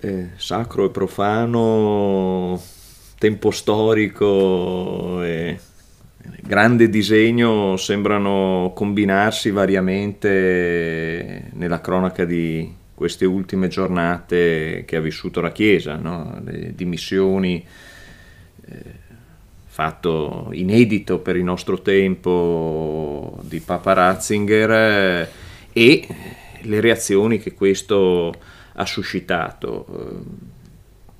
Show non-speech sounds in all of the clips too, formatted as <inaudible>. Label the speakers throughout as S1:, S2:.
S1: eh, sacro e profano, tempo storico e grande disegno sembrano combinarsi variamente nella cronaca di queste ultime giornate che ha vissuto la Chiesa, no? le dimissioni, eh, fatto inedito per il nostro tempo di Papa Ratzinger eh, e le reazioni che questo ha suscitato. Ehm,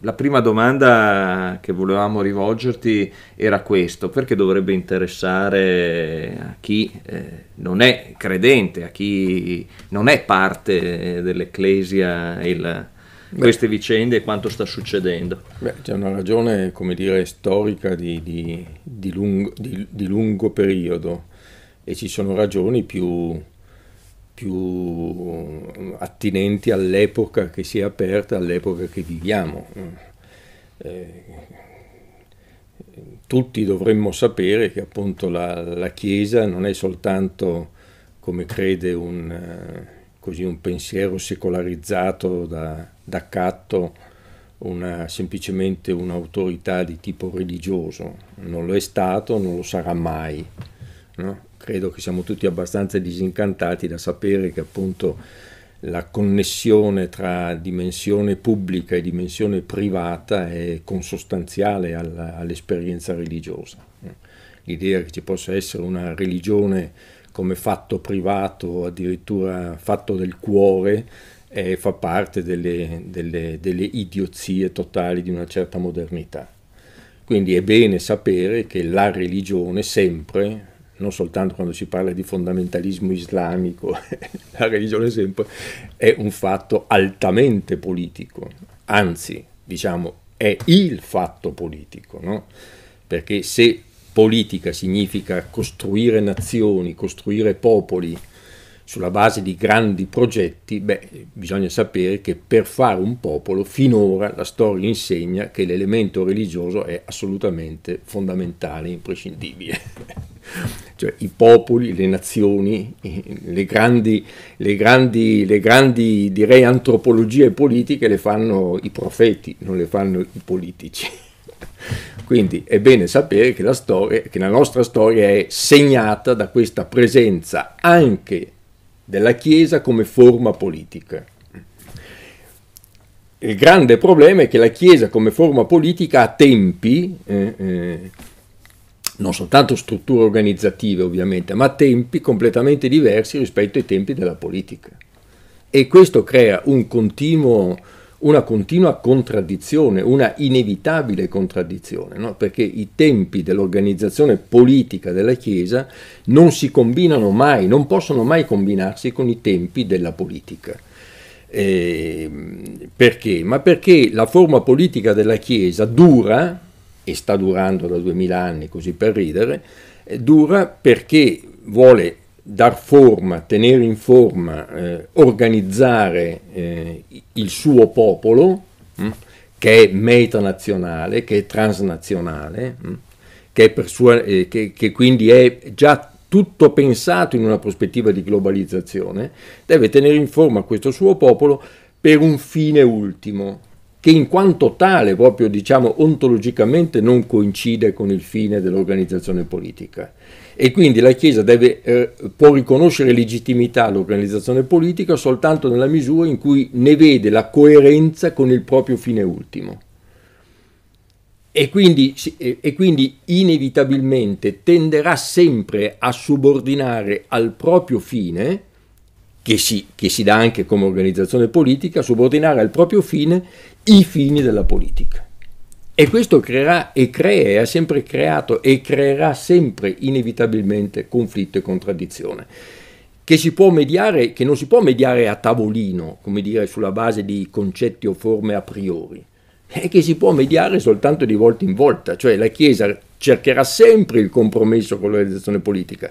S1: la prima domanda che volevamo rivolgerti era questo, perché dovrebbe interessare a chi eh, non è credente, a chi non è parte dell'Ecclesia il, queste vicende e quanto sta succedendo. Beh, c'è una ragione, come dire, storica di, di, di, lungo, di, lungo, periodo e ci sono ragioni più più eh, attinenti all'epoca che si è aperta, all'epoca che viviamo. Eh, tutti dovremmo sapere che appunto la, la, Chiesa non è soltanto, come crede un, eh, così, un pensiero secolarizzato da, da catto, una, semplicemente un'autorità di tipo religioso, non lo è stato, non lo sarà mai. No? credo che siamo tutti abbastanza disincantati da sapere che appunto la connessione tra dimensione pubblica e dimensione privata è consostanziale alla, all'esperienza religiosa. L'idea che ci possa essere una religione come fatto privato, addirittura fatto del cuore, eh, fa parte delle, delle, delle idiozie totali di una certa modernità. Quindi è bene sapere che la religione sempre non soltanto quando si parla di fondamentalismo islamico, <laughs> la religione sempre è un fatto altamente politico, anzi diciamo è il fatto politico, no? perché se politica significa costruire nazioni, costruire popoli, sulla base di grandi progetti, beh, bisogna sapere che per fare un popolo finora la storia insegna che l'elemento religioso è assolutamente fondamentale, imprescindibile. <laughs> cioè i popoli, le nazioni, le grandi, le grandi, le grandi direi, antropologie politiche le fanno i profeti, non le fanno i politici. <laughs> Quindi è bene sapere che la, storia, che la nostra storia è segnata da questa presenza anche della Chiesa come forma politica. Il grande problema è che la Chiesa come forma politica ha tempi, eh, eh, non soltanto strutture organizzative ovviamente, ma tempi completamente diversi rispetto ai tempi della politica. E questo crea un continuo una continua contraddizione, una inevitabile contraddizione, no? perché i tempi dell'organizzazione politica della Chiesa non si combinano mai, non possono mai combinarsi con i tempi della politica. Eh, perché? Ma perché la forma politica della Chiesa dura, e sta durando da 2000 anni così per ridere, eh, dura perché vuole dar forma, tenere in forma, eh, organizzare eh, il suo popolo, mh, mm, che è metanazionale, che è transnazionale, mh, mm, che, è sua, eh, che, che quindi è già tutto pensato in una prospettiva di globalizzazione, deve tenere in forma questo suo popolo per un fine ultimo, che in quanto tale, proprio diciamo ontologicamente, non coincide con il fine dell'organizzazione politica e quindi la Chiesa deve, eh, può riconoscere legittimità all'organizzazione politica soltanto nella misura in cui ne vede la coerenza con il proprio fine ultimo. E quindi, e quindi, inevitabilmente tenderà sempre a subordinare al proprio fine, che si, che si dà anche come organizzazione politica, subordinare al proprio fine i fini della politica. E questo creerà e crea e ha sempre creato e creerà sempre inevitabilmente conflitto e contraddizione. Che, si può mediare, che non si può mediare a tavolino, come dire, sulla base di concetti o forme a priori, e che si può mediare soltanto di volta in volta, cioè la Chiesa cercherà sempre il compromesso con l'organizzazione politica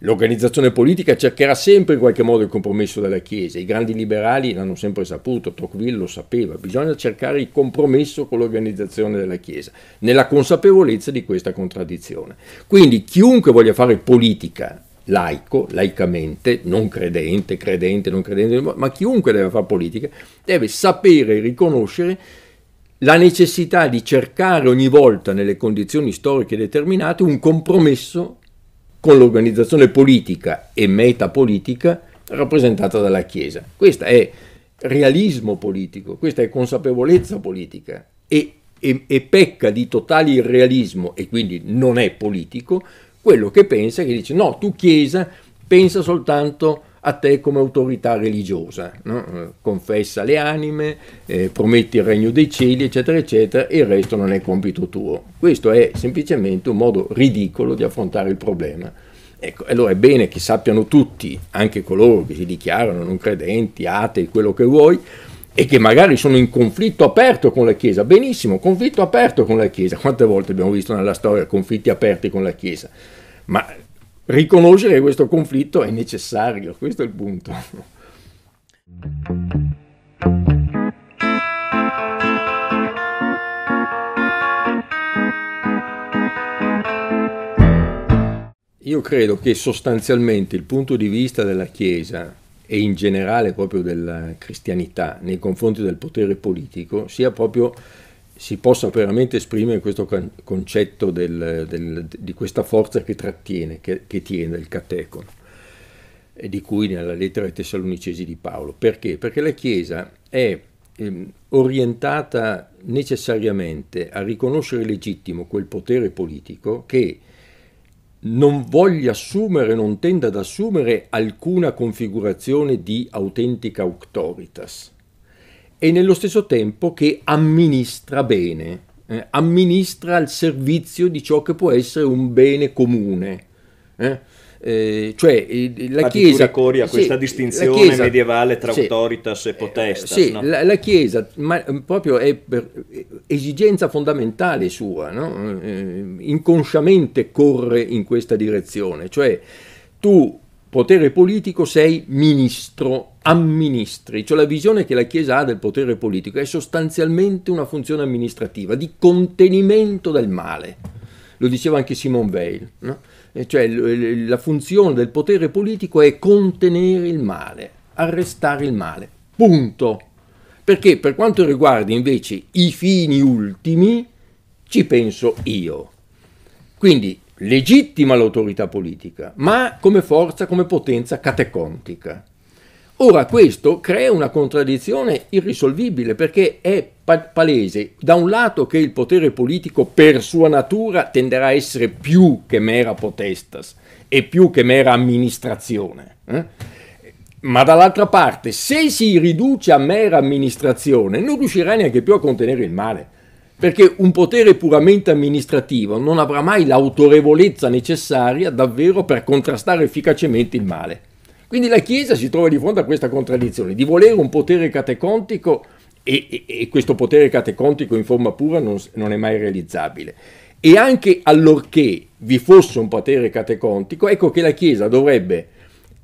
S1: L'organizzazione politica cercherà sempre in qualche modo il compromesso della Chiesa, i grandi liberali l'hanno sempre saputo, Tocqueville lo sapeva, bisogna cercare il compromesso con l'organizzazione della Chiesa, nella consapevolezza di questa contraddizione. Quindi chiunque voglia fare politica laico, laicamente, non credente, credente, non credente, ma chiunque deve fare politica deve sapere e riconoscere la necessità di cercare ogni volta nelle condizioni storiche determinate un compromesso con l'organizzazione politica e metapolitica rappresentata dalla Chiesa. Questo è realismo politico, questa è consapevolezza politica e, e, e pecca di totale irrealismo e quindi non è politico quello che pensa che dice no, tu Chiesa pensa soltanto a a te come autorità religiosa, no? Eh, confessa le anime, eh, prometti il regno dei cieli, eccetera, eccetera, e il resto non è compito tuo. Questo è semplicemente un modo ridicolo di affrontare il problema. Ecco, allora è bene che sappiano tutti, anche coloro che si dichiarano non credenti, atei, quello che vuoi, e che magari sono in conflitto aperto con la Chiesa. Benissimo, conflitto aperto con la Chiesa. Quante volte abbiamo visto nella storia conflitti aperti con la Chiesa? Ma riconoscere questo conflitto è necessario, questo è il punto. Io credo che sostanzialmente il punto di vista della Chiesa e in generale proprio della cristianità nei confronti del potere politico sia proprio si possa veramente esprimere questo concetto del, del, di questa forza che trattiene, che, che tiene il catecono, e di cui nella lettera ai Tessalonicesi di Paolo. Perché? Perché la Chiesa è ehm, orientata necessariamente a riconoscere legittimo quel potere politico che non voglia assumere, non tende ad assumere alcuna configurazione di autentica auctoritas e nello stesso tempo che amministra bene, eh, amministra al servizio di ciò che può essere un bene comune. Eh? Eh, cioè eh, la Chiesa a questa sì, distinzione chiesa, medievale tra sì, autoritas e eh, eh, potestas sì, no? la, la, Chiesa ma, proprio è per esigenza fondamentale sua no? inconsciamente corre in questa direzione cioè tu potere politico sei ministro amministri, cioè la visione che la Chiesa ha del potere politico è sostanzialmente una funzione amministrativa, di contenimento del male. Lo diceva anche Simone Weil, no? cioè la funzione del potere politico è contenere il male, arrestare il male. Punto. Perché per quanto riguarda invece i fini ultimi, ci penso io. Quindi legittima l'autorità politica, ma come forza, come potenza catecontica. Ora questo crea una contraddizione irrisolvibile perché è palese da un lato che il potere politico per sua natura tenderà a essere più che mera potestas e più che mera amministrazione. Eh? Ma dall'altra parte, se si riduce a mera amministrazione, non riuscirà neanche più a contenere il male, perché un potere puramente amministrativo non avrà mai l'autorevolezza necessaria davvero per contrastare efficacemente il male. Quindi la Chiesa si trova di fronte a questa contraddizione di volere un potere catecontico e, e, e questo potere catecontico in forma pura non, non è mai realizzabile. E anche allorché vi fosse un potere catecontico, ecco che la Chiesa dovrebbe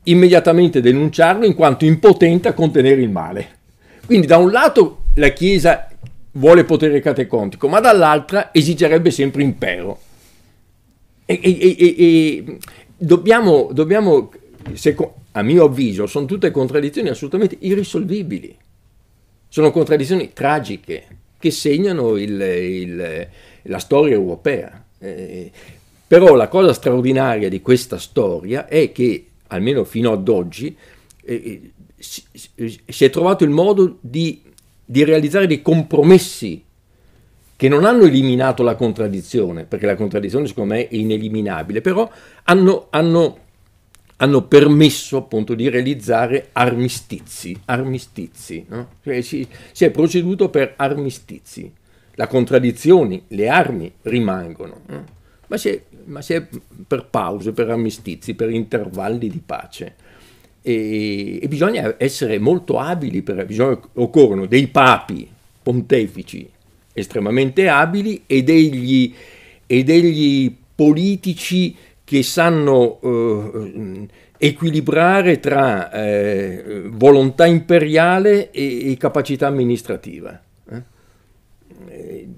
S1: immediatamente denunciarlo in quanto impotente a contenere il male. Quindi da un lato la Chiesa vuole potere catecontico, ma dall'altra esigerebbe sempre impero. E, e, e, e dobbiamo, dobbiamo seco, a mio avviso, sono tutte contraddizioni assolutamente irrisolvibili. Sono contraddizioni tragiche che segnano il, il, la storia europea. Eh, però la cosa straordinaria di questa storia è che, almeno fino ad oggi, eh, eh si, si, è trovato il modo di, di realizzare dei compromessi che non hanno eliminato la contraddizione, perché la contraddizione secondo me è ineliminabile, però hanno, hanno hanno permesso appunto di realizzare armistizi, armistizi no? cioè si, si, è proceduto per armistizi, la contraddizione, le armi rimangono, no? ma, si è, ma, si è, per pause, per armistizi, per intervalli di pace. E, e bisogna essere molto abili, per, bisogna, occorrono dei papi pontefici estremamente abili e degli, e degli politici che sanno eh, eh, equilibrare tra eh, volontà imperiale e, e capacità amministrativa. Eh? eh?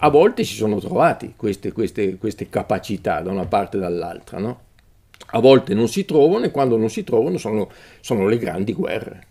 S1: A volte si sono trovati queste, queste, queste capacità da una parte e dall'altra, no? a volte non si trovano e quando non si trovano sono, sono le grandi guerre.